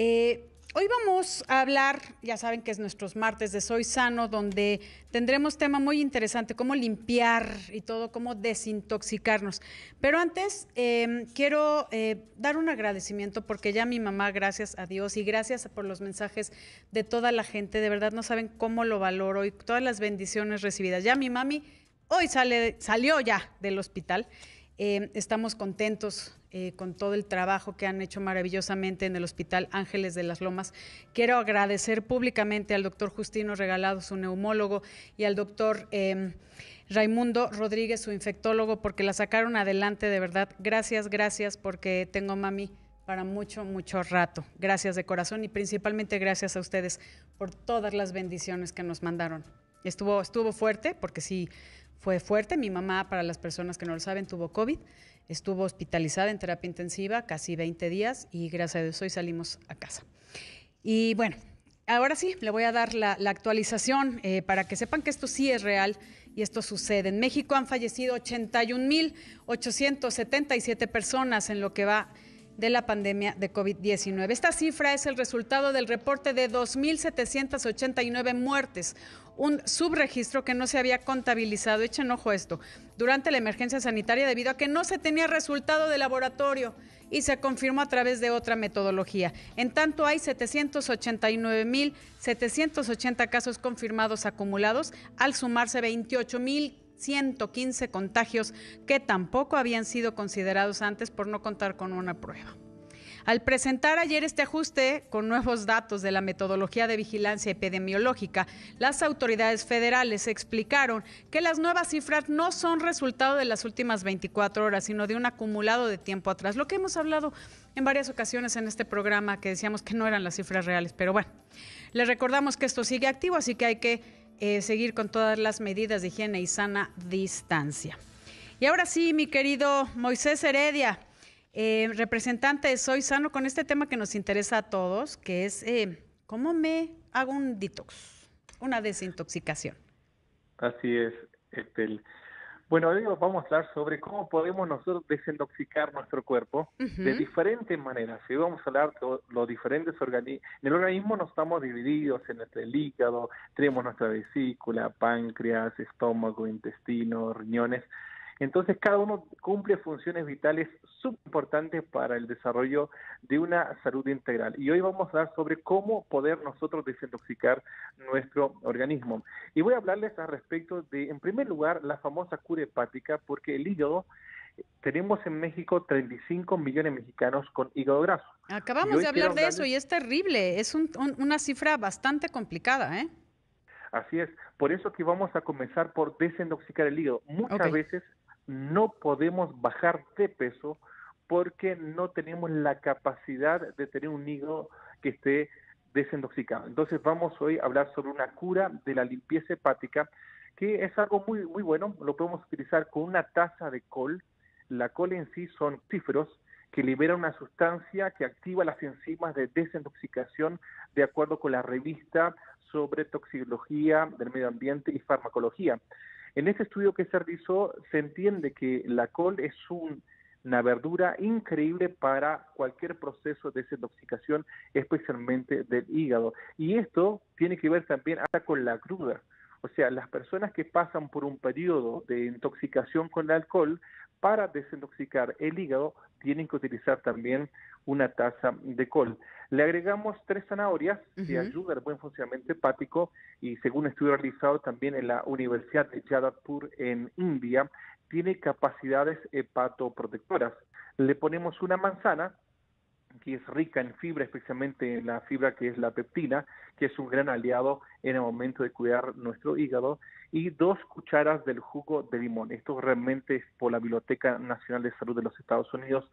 Eh, hoy vamos a hablar, ya saben que es nuestros martes de Soy Sano, donde tendremos tema muy interesante, cómo limpiar y todo, cómo desintoxicarnos. Pero antes eh, quiero eh, dar un agradecimiento porque ya mi mamá, gracias a Dios y gracias por los mensajes de toda la gente, de verdad no saben cómo lo valoro y todas las bendiciones recibidas. Ya mi mami hoy sale, salió ya del hospital. estamos contentos eh, con todo el trabajo que han hecho maravillosamente en el Hospital Ángeles de las Lomas. Quiero agradecer públicamente al doctor Justino Regalado, su neumólogo, y al doctor em, Raimundo Rodríguez, su infectólogo, porque la sacaron adelante, de verdad. Gracias, gracias, porque tengo mami para mucho, mucho rato. Gracias de corazón y principalmente gracias a ustedes por todas las bendiciones que nos mandaron. Estuvo, estuvo fuerte, porque sí fue fuerte. Mi mamá, para las personas que no lo saben, tuvo COVID Estuvo hospitalizada en terapia intensiva casi 20 días y gracias a Dios hoy salimos a casa. Y bueno, ahora sí, le voy a dar la, actualización eh, para que sepan que esto sí es real y esto sucede. En México han fallecido 81.877 personas en lo que va de la pandemia de COVID-19. Esta cifra es el resultado del reporte de 2.789 muertes, un subregistro que no se había contabilizado. Echen ojo esto. Durante la emergencia sanitaria, debido a que no se tenía resultado de laboratorio y se confirmó a través de otra metodología. En tanto, hay 789.780 casos confirmados acumulados, al sumarse ciento 115 contagios que tampoco habían sido considerados antes por no contar con una prueba. Al presentar ayer este ajuste con nuevos datos de la metodología de vigilancia epidemiológica, las autoridades federales explicaron que las nuevas cifras no son resultado de las últimas 24 horas, sino de un acumulado de tiempo atrás. Lo que hemos hablado en varias ocasiones en este programa, que decíamos que no eran las cifras reales, pero bueno, les recordamos que esto sigue activo, así que hay que eh, seguir con todas las medidas de higiene y sana distancia. Y ahora sí, mi querido Moisés Heredia, eh, representante, soy sano con este tema que nos interesa a todos, que es eh, cómo me hago un detox, una desintoxicación. Así es, Bueno, hoy vamos a hablar sobre cómo podemos nosotros desintoxicar nuestro cuerpo de diferentes maneras. Hoy vamos a hablar de los diferentes organismos. En el organismo nos estamos divididos en nuestro hígado, tenemos nuestra vesícula, páncreas, estómago, intestino, riñones. Entonces cada uno cumple funciones vitales súper importantes para el desarrollo de una salud integral. Y hoy vamos a hablar sobre cómo poder nosotros desintoxicar nuestro organismo. Y voy a hablarles al respecto de, en primer lugar, la famosa cura hepática, porque el hígado tenemos en México 35 millones de mexicanos con hígado graso. Acabamos de hablar de eso y es terrible, es una cifra bastante complicada, ¿eh? Así es, por eso que vamos a comenzar por desintoxicar el hígado. Muchas veces no podemos bajar de peso porque no tenemos la capacidad de tener un hígado que esté desintoxicado. Entonces vamos hoy a hablar sobre una cura de la limpieza hepática, que es algo muy, muy bueno, lo podemos utilizar con una taza de col. La col en sí son cíferos que liberan una sustancia que activa las enzimas de desintoxicación de acuerdo con la revista sobre toxicología del medio ambiente y farmacología. En este estudio que se realizó se entiende que la col es una verdura increíble para cualquier proceso de desintoxicación, especialmente del hígado. Y esto tiene que ver también hasta con la cruda. O sea, las personas que pasan por un periodo de intoxicación con el alcohol para desintoxicar el hígado tienen que utilizar también una taza de col. Le agregamos tres zanahorias que ayudan al buen funcionamiento hepático y según estudio realizado también en la Universidad de Jadapur en India, tiene capacidades hepatoprotectoras. Le ponemos una manzana que es rica en fibra, especialmente en la fibra que es la peptina, que es un gran aliado en el momento de cuidar nuestro hígado, y dos cucharas del jugo de limón. Esto realmente es por la Biblioteca Nacional de Salud de los Estados Unidos.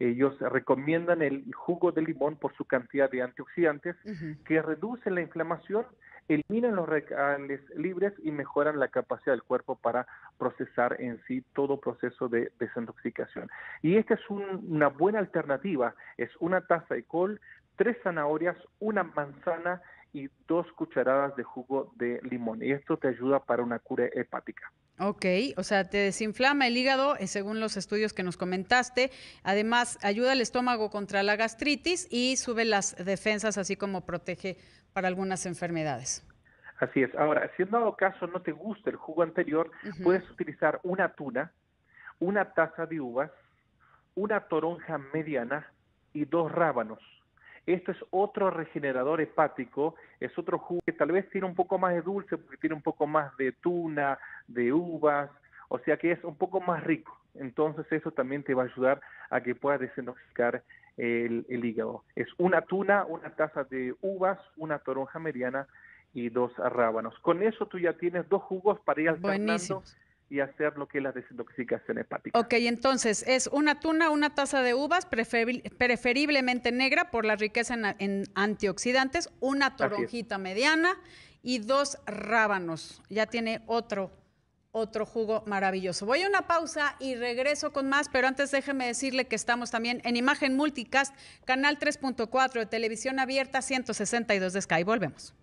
Ellos recomiendan el jugo de limón por su cantidad de antioxidantes que reducen la inflamación eliminan los radicales libres y mejoran la capacidad del cuerpo para procesar en sí todo proceso de desintoxicación. Y esta es una buena alternativa, es una taza de col, tres zanahorias, una manzana y dos cucharadas de jugo de limón. Y esto te ayuda para una cura hepática. Ok, o sea, te desinflama el hígado, eh, según los estudios que nos comentaste. Además, ayuda al estómago contra la gastritis y sube las defensas, así como protege para algunas enfermedades. Así es. Ahora, si en dado caso no te gusta el jugo anterior, puedes utilizar una tuna, una taza de uvas, una toronja mediana y dos rábanos. Esto es otro regenerador hepático, es otro jugo que tal vez tiene un poco más de dulce porque tiene un poco más de tuna, de uvas, o sea que es un poco más rico. Entonces eso también te va a ayudar a que puedas desintoxicar el, hígado. Es una tuna, una taza de uvas, una toronja mediana y dos rábanos. Con eso tú ya tienes dos jugos para ir alternando y hacer lo que es la desintoxicación hepática. Ok, entonces es una tuna, una taza de uvas, preferiblemente negra por la riqueza en antioxidantes, una toronjita mediana y dos rábanos. Ya tiene otro otro jugo maravilloso. Voy a una pausa y regreso con más, pero antes déjeme decirle que estamos también en Imagen Multicast, canal 3.4 de televisión abierta 162 de Sky. Volvemos.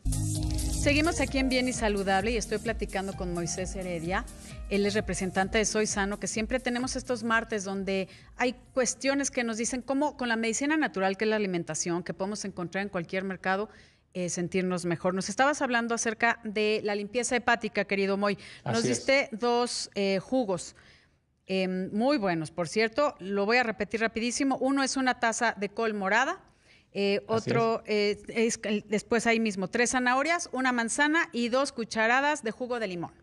Seguimos aquí en Bien y Saludable y estoy platicando con Moisés Heredia. Él es representante de Soy Sano, que siempre tenemos estos martes donde hay cuestiones que nos dicen cómo con la medicina natural, que es la alimentación, que podemos encontrar en cualquier mercado, eh, sentirnos mejor. Nos estabas hablando acerca de la limpieza hepática, querido Moy. Nos diste dos eh, jugos. Em, muy buenos, por cierto, lo voy a repetir rapidísimo. Uno es una taza de col morada, eh, otro es. después ahí mismo, tres zanahorias, una manzana y dos cucharadas de jugo de limón.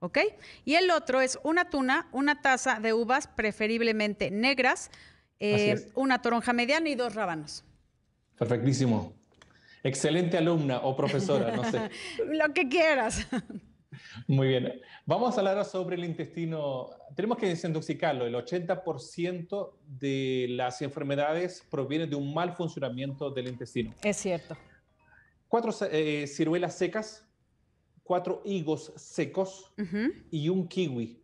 ¿Ok? Y el otro es una tuna, una taza de uvas, preferiblemente negras, una toronja mediana y dos rábanos. Perfectísimo. Excelente alumna o profesora, no sé. Lo que quieras. Muy bien. Vamos a hablar sobre el intestino. Tenemos que desintoxicarlo. El 80% de las enfermedades proviene de un mal funcionamiento del intestino. Es cierto. Cuatro eh, ciruelas secas, cuatro higos secos y un kiwi.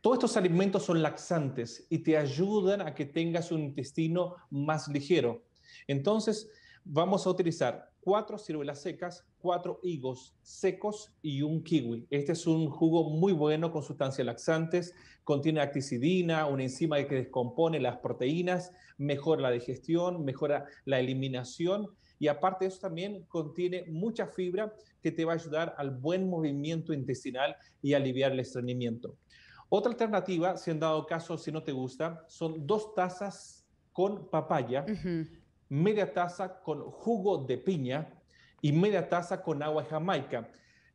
Todos estos alimentos son laxantes y te ayudan a que tengas un intestino más ligero. Entonces, vamos a utilizar cuatro ciruelas secas, cuatro higos secos y un kiwi. Este es un jugo muy bueno con sustancias laxantes, contiene acticidina, una enzima que descompone las proteínas, mejora la digestión, mejora la eliminación y aparte de eso también contiene mucha fibra que te va a ayudar al buen movimiento intestinal y aliviar el estreñimiento. Otra alternativa, si han dado caso, si no te gusta, son dos tazas con papaya, media taza con jugo de piña y media taza con agua jamaica.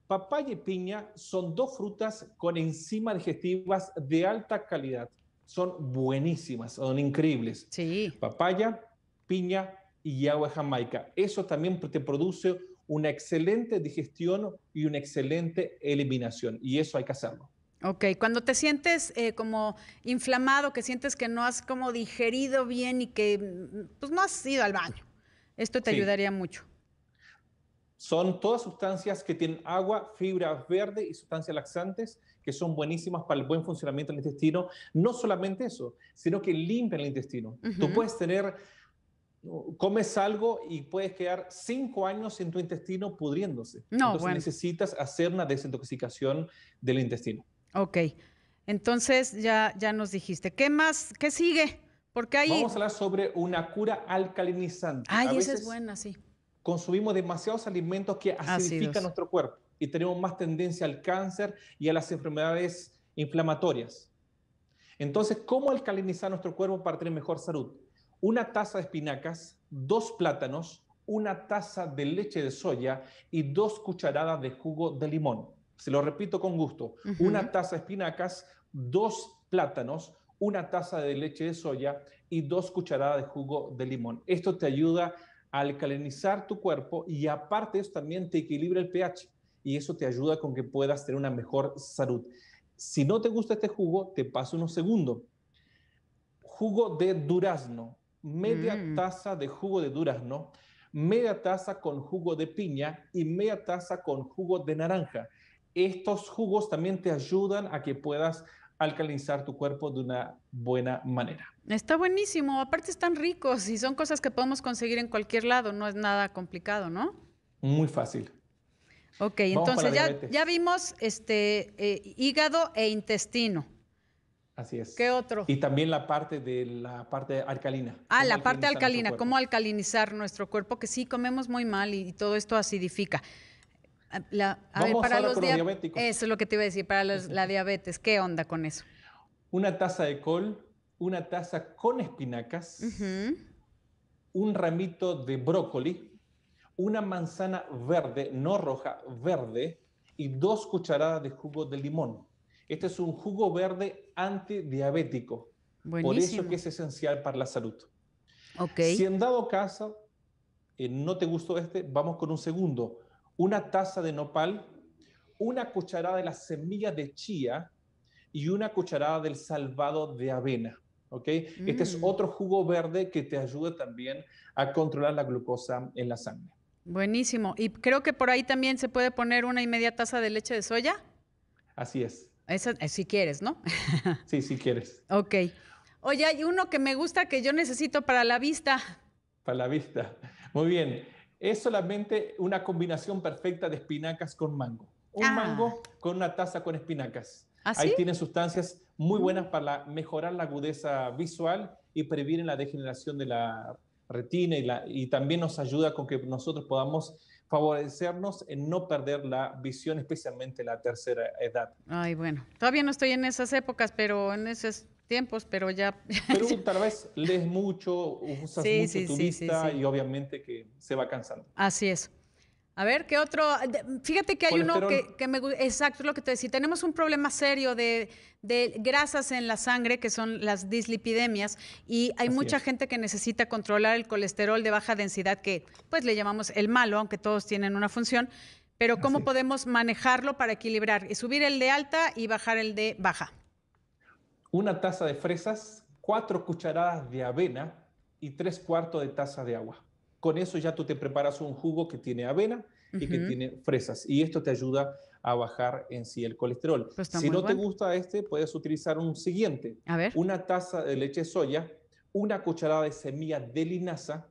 Papaya y piña son dos frutas con enzimas digestivas de alta calidad. Son buenísimas, son increíbles. Sí. Papaya, piña y agua jamaica. Eso también te produce una excelente digestión y una excelente eliminación. Y eso hay que hacerlo. Ok, cuando te sientes eh, como inflamado, que sientes que no has como digerido bien y que mm, pues no has ido al baño, esto te ayudaría mucho. Son todas sustancias que tienen agua, fibra verde y sustancias laxantes que son buenísimas para el buen funcionamiento del intestino. No solamente eso, sino que limpian el intestino. Tú puedes tener uh, comes algo y puedes quedar cinco años en tu intestino pudriéndose. No, Entonces necesitas hacer una desintoxicación del intestino. Ok. Entonces ya, ya nos dijiste. ¿Qué más? ¿Qué sigue? Porque hay... Vamos a hablar sobre una cura alcalinizante. Ay, a es buena, sí. Consumimos demasiados alimentos que acidifican nuestro cuerpo y tenemos más tendencia al cáncer y a las enfermedades inflamatorias. Entonces, ¿cómo alcalinizar nuestro cuerpo para tener mejor salud? Una taza de espinacas, dos plátanos, una taza de leche de soya y dos cucharadas de jugo de limón. Se lo repito con gusto. Una taza de espinacas, dos plátanos, una taza de leche de soya y dos cucharadas de jugo de limón. Esto te ayuda a alcalinizar tu cuerpo y aparte eso también te equilibra el pH y eso te ayuda con que puedas tener una mejor salud. Si no te gusta este jugo, te paso unos segundos. Jugo de durazno, media mm. taza de jugo de durazno, media taza con jugo de piña y media taza con jugo de naranja. Estos jugos también te ayudan a que puedas alcalinizar tu cuerpo de una buena manera. Está buenísimo, aparte están ricos y son cosas que podemos conseguir en cualquier lado, no es nada complicado, ¿no? Muy fácil. Ok, entonces ya, vimos este, eh, hígado e intestino. Así es. ¿Qué otro? Y también la parte de la parte alcalina. Ah, la parte alcalina, cómo alcalinizar nuestro cuerpo, que sí comemos muy mal y todo esto acidifica a ver, para los, diabéticos. Eso es lo que te iba a decir, para la diabetes, ¿qué onda con eso? Una taza de col, una taza con espinacas, un ramito de brócoli, una manzana verde, no roja, verde, y dos cucharadas de jugo de limón. Este es un jugo verde antidiabético. Buenísimo. Por eso que es esencial para la salud. Okay. Si en dado caso eh, no te gustó este, vamos con un segundo una taza de nopal, una cucharada de la semilla de chía y una cucharada del salvado de avena. ¿okay? Este es mm. otro jugo verde que te ayuda también a controlar la glucosa en la sangre. Buenísimo. Y creo que por ahí también se puede poner una y media taza de leche de soya. Así es. Eh, si quieres, ¿no? sí, si quieres. Ok. Oye, hay uno que me gusta que yo necesito para la vista. Para la vista. Muy bien es solamente una combinación perfecta de espinacas con mango. Un ah. mango con una taza con espinacas. ¿Ah, Ahí tienen sustancias muy mm. buenas para mejorar la agudeza visual y previenen la degeneración de la retina y, también nos ayuda con que nosotros podamos favorecernos en no perder la visión, especialmente la tercera edad. Ay, bueno, todavía no estoy en esas épocas, pero en esos tiempos, pero ya... Pero tal vez lees mucho, usas mucho tu vista y obviamente que se va cansando. Así es. A ver, ¿qué otro? Fíjate que hay uno que, me gusta. Exacto, es lo que te decía. Tenemos un problema serio de, grasas en la sangre, que son las dislipidemias, y hay mucha gente que necesita controlar el colesterol de baja densidad, que pues le llamamos el malo, aunque todos tienen una función. Pero ¿cómo podemos manejarlo para equilibrar? Y subir el de alta y bajar el de baja. Una taza de fresas, cuatro cucharadas de avena y tres cuartos de taza de agua. Con eso ya tú te preparas un jugo que tiene avena y que tiene fresas. Y esto te ayuda a bajar en sí el colesterol. Pues si no te gusta este, puedes utilizar un siguiente. Una taza de leche soya, una cucharada de semilla de linaza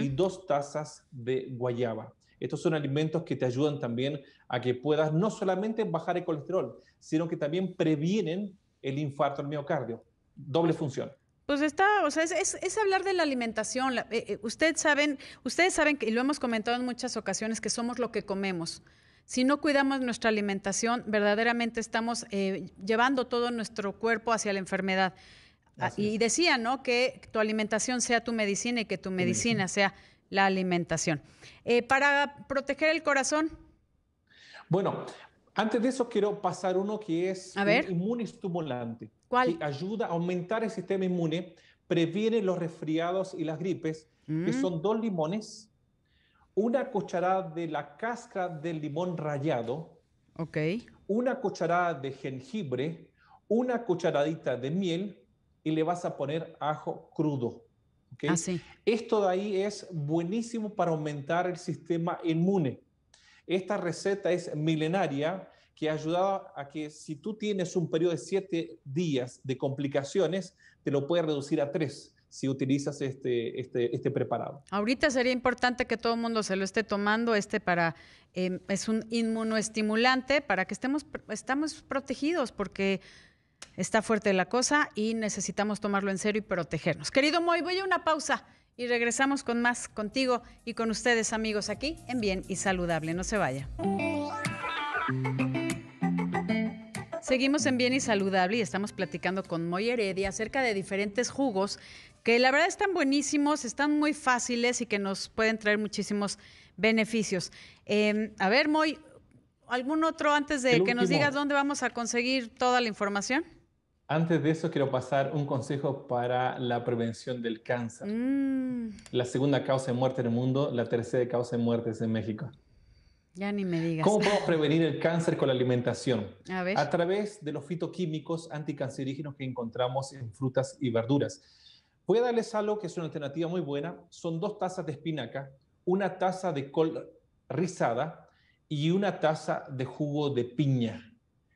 y dos tazas de guayaba. Estos son alimentos que te ayudan también a que puedas no solamente bajar el colesterol, sino que también previenen el infarto al miocardio. Doble función. Pues está, o sea, es, hablar de la alimentación. Eh, eh, ustedes saben, ustedes saben que, y lo hemos comentado en muchas ocasiones, que somos lo que comemos. Si no cuidamos nuestra alimentación, verdaderamente estamos eh, llevando todo nuestro cuerpo hacia la enfermedad. Ah, y decía, ¿no? Que tu alimentación sea tu medicina y que tu medicina, sea la alimentación. para proteger el corazón. Bueno, antes de eso quiero pasar uno que es A ver ayuda a aumentar el sistema inmune, previene los resfriados y las gripes, que mm. son dos limones, una cucharada de la casca del limón rallado, una cucharada de jengibre, una cucharadita de miel y le vas a poner ajo crudo. ¿okay? Ah, Esto de ahí es buenísimo para aumentar el sistema inmune. Esta receta es milenaria que ayudaba a que si tú tienes un periodo de siete días de complicaciones, te lo puede reducir a tres si utilizas este, este, este preparado. Ahorita sería importante que todo el mundo se lo esté tomando, este para em, es un inmunoestimulante para que estemos estamos protegidos porque está fuerte la cosa y necesitamos tomarlo en serio y protegernos. Querido Moy, voy a una pausa y regresamos con más contigo y con ustedes amigos aquí en Bien y Saludable. No se vaya. Seguimos en Bien y Saludable y estamos platicando con Moy Heredia acerca de diferentes jugos que la verdad están buenísimos, están muy fáciles y que nos pueden traer muchísimos beneficios. Em, a ver, Moy, ¿algún otro antes de que nos digas dónde vamos a conseguir toda la información? Antes de eso, quiero pasar un consejo para la prevención del cáncer. Mm. La segunda causa de muerte en el mundo, la tercera causa de muertes en México ni me digas. ¿Cómo podemos prevenir el cáncer con la alimentación? A, través de los fitoquímicos anticancerígenos que encontramos en frutas y verduras. Voy a darles algo que es una alternativa muy buena. Son dos tazas de espinaca, una taza de col rizada y una taza de jugo de piña.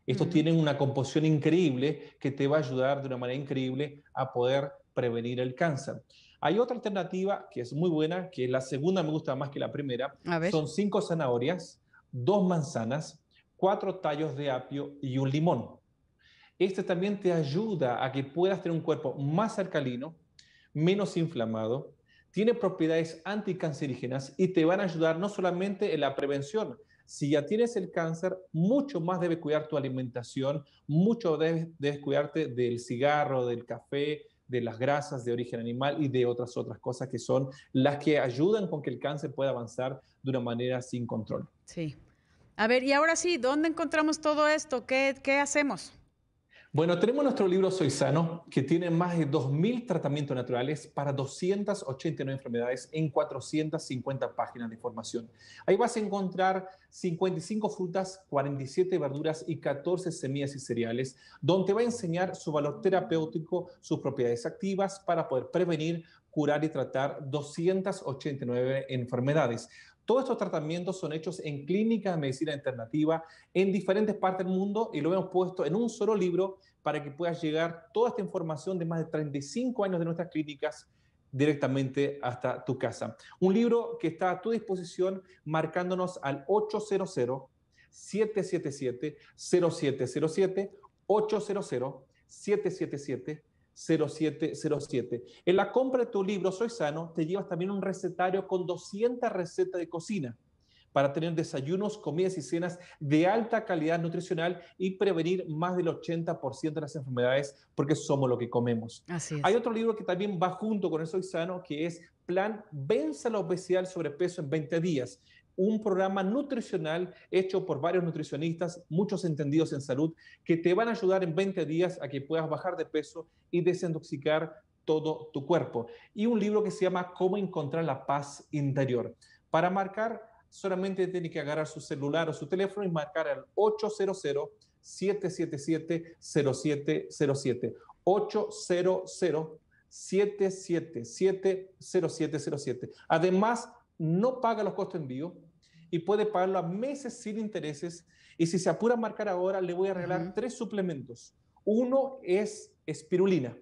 Estos mm. tienen una composición increíble que te va a ayudar de una manera increíble a poder prevenir el cáncer. Hay otra alternativa que es muy buena, que la segunda me gusta más que la primera. Son cinco zanahorias, dos manzanas, cuatro tallos de apio y un limón. Este también te ayuda a que puedas tener un cuerpo más alcalino, menos inflamado, tiene propiedades anticancerígenas y te van a ayudar no solamente en la prevención. Si ya tienes el cáncer, mucho más debes cuidar tu alimentación, mucho debes, debes cuidarte del cigarro, del café, de las grasas de origen animal y de otras otras cosas que son las que ayudan con que el cáncer pueda avanzar de una manera sin control. Sí. A ver, y ahora sí, ¿dónde encontramos todo esto? ¿Qué, qué hacemos? Bueno, tenemos nuestro libro Soy Sano, que tiene más de 2.000 tratamientos naturales para 289 enfermedades en 450 páginas de información. Ahí vas a encontrar 55 frutas, 47 verduras y 14 semillas y cereales, donde va a enseñar su valor terapéutico, sus propiedades activas para poder prevenir, curar y tratar 289 enfermedades. Todos estos tratamientos son hechos en clínicas de medicina alternativa en diferentes partes del mundo y lo hemos puesto en un solo libro para que puedas llegar toda esta información de más de 35 años de nuestras clínicas directamente hasta tu casa. Un libro que está a tu disposición marcándonos al 800 777 0707 800 777 0707. En la compra de tu libro Soy Sano, te llevas también un recetario con 200 recetas de cocina para tener desayunos, comidas y cenas de alta calidad nutricional y prevenir más del 80% de las enfermedades porque somos lo que comemos. Hay otro libro que también va junto con el Soy Sano que es Plan Vence la obesidad y sobrepeso en 20 días un programa nutricional hecho por varios nutricionistas, muchos entendidos en salud, que te van a ayudar en 20 días a que puedas bajar de peso y desintoxicar todo tu cuerpo. Y un libro que se llama Cómo encontrar la paz interior. Para marcar, solamente tiene que agarrar su celular o su teléfono y marcar al 800. 777-0707. 800-777-0707. Además, no paga los costos de envío y puede pagarlo a meses sin intereses. Y si se apura a marcar ahora, le voy a regalar tres suplementos. Uno es espirulina.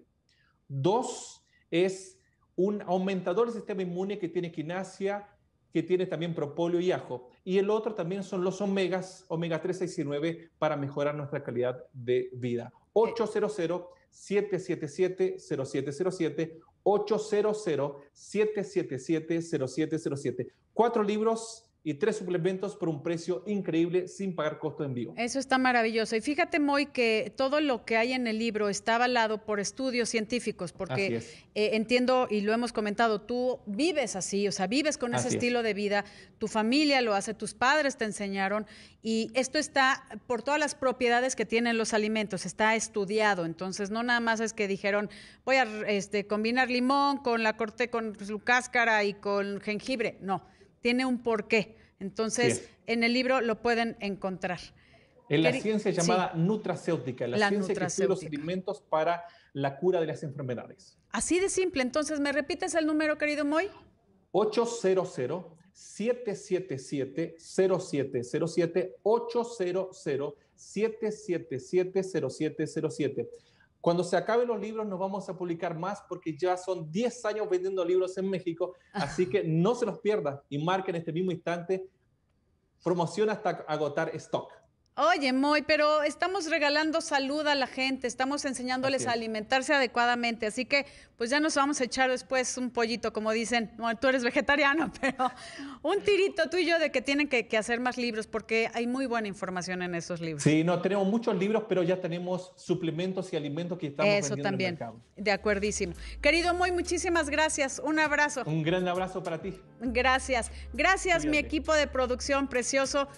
Dos es un aumentador del sistema inmune que tiene quinasia, que tiene también propóleo y ajo. Y el otro también son los omegas, omega 3, 6 y 9, para mejorar nuestra calidad de vida. 800-777-0707, 800-777-0707. Cuatro libros y tres suplementos por un precio increíble sin pagar costo de envío. Eso está maravilloso. Y fíjate, Moy, que todo lo que hay en el libro está avalado por estudios científicos, porque eh, entiendo y lo hemos comentado, tú vives así, o sea, vives con ese estilo de vida, tu familia lo hace, tus padres te enseñaron, y esto está por todas las propiedades que tienen los alimentos, está estudiado. Entonces, no nada más es que dijeron, voy a este, combinar limón con la corte, con su cáscara y con jengibre. No tiene un porqué. Entonces, en el libro lo pueden encontrar. En la ciencia llamada nutracéutica, la, la ciencia que los alimentos para la cura de las enfermedades. Así de simple. Entonces, ¿me repites el número, querido Moy? 800 777-0707-800-777-0707. Cuando se acaben los libros no vamos a publicar más porque ya son 10 años vendiendo libros en México, así que no se los pierda y marquen este mismo instante promoción hasta agotar stock. Oye, Moy, pero estamos regalando salud a la gente, estamos enseñándoles a alimentarse adecuadamente, así que pues ya nos vamos a echar después un pollito, como dicen, bueno, tú eres vegetariano, pero un tirito tuyo de que tienen que, hacer más libros, porque hay muy buena información en esos libros. Sí, no, tenemos muchos libros, pero ya tenemos suplementos y alimentos que estamos Eso vendiendo también, en el mercado. de acuerdísimo. Querido Moy, muchísimas gracias, un abrazo. Un gran abrazo para ti. Gracias, gracias mi equipo de producción precioso,